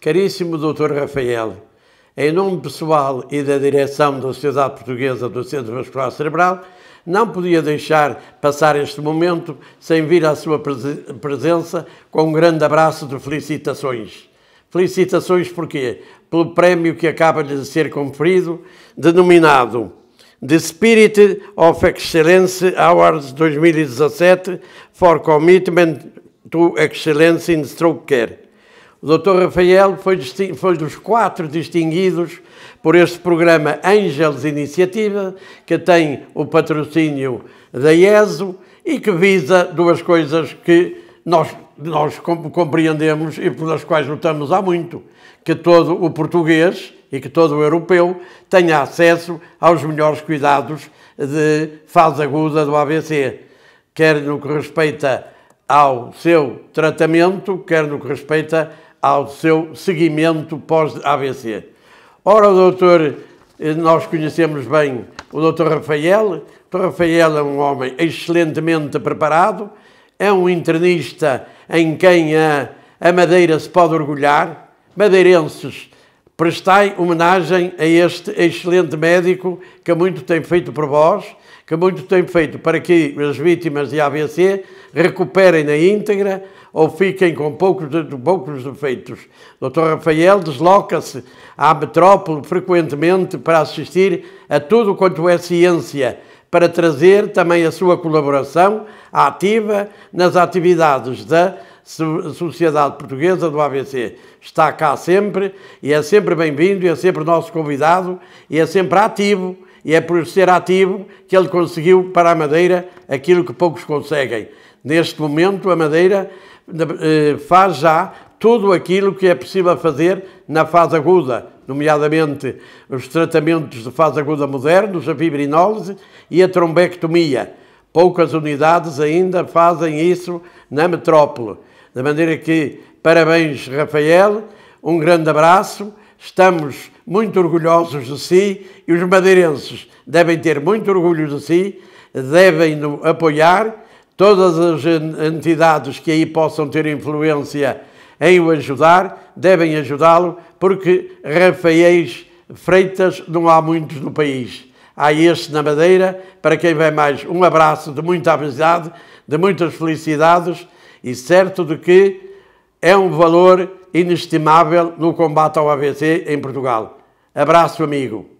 Caríssimo Dr. Rafael, em nome pessoal e da direção da Sociedade Portuguesa do Centro Vascular Cerebral, não podia deixar passar este momento sem vir à sua presença com um grande abraço de felicitações. Felicitações porquê? Pelo prémio que acaba de ser conferido, denominado The Spirit of Excellence Awards 2017 for Commitment to Excellence in Stroke Care. O Dr. Rafael foi, foi dos quatro distinguidos por este programa Angels Iniciativa, que tem o patrocínio da IESO e que visa duas coisas que nós, nós compreendemos e pelas quais lutamos há muito, que todo o português e que todo o europeu tenha acesso aos melhores cuidados de fase aguda do AVC, quer no que respeita ao seu tratamento, quer no que respeita ao seu seguimento pós-AVC. Ora, o doutor, eh, nós conhecemos bem o doutor Rafael. O doutor Rafael é um homem excelentemente preparado, é um internista em quem a, a Madeira se pode orgulhar. Madeirenses prestai homenagem a este excelente médico que muito tem feito por vós, que muito tem feito para que as vítimas de AVC recuperem na íntegra ou fiquem com poucos, poucos defeitos. Dr. Rafael desloca-se à metrópole frequentemente para assistir a tudo quanto é ciência, para trazer também a sua colaboração ativa nas atividades da Sociedade Portuguesa do ABC. Está cá sempre e é sempre bem-vindo, e é sempre nosso convidado e é sempre ativo. E é por ser ativo que ele conseguiu para a Madeira aquilo que poucos conseguem. Neste momento, a Madeira eh, faz já tudo aquilo que é possível fazer na fase aguda, nomeadamente os tratamentos de fase aguda modernos, a fibrinólise e a trombectomia. Poucas unidades ainda fazem isso na metrópole. Da maneira que, parabéns, Rafael, um grande abraço, estamos muito orgulhosos de si e os madeirenses devem ter muito orgulho de si, devem apoiar todas as entidades que aí possam ter influência em o ajudar, devem ajudá-lo, porque Rafaéis Freitas não há muitos no país. Há este na Madeira. Para quem vem mais, um abraço de muita amizade, de muitas felicidades e certo de que é um valor inestimável no combate ao AVC em Portugal. Abraço, amigo.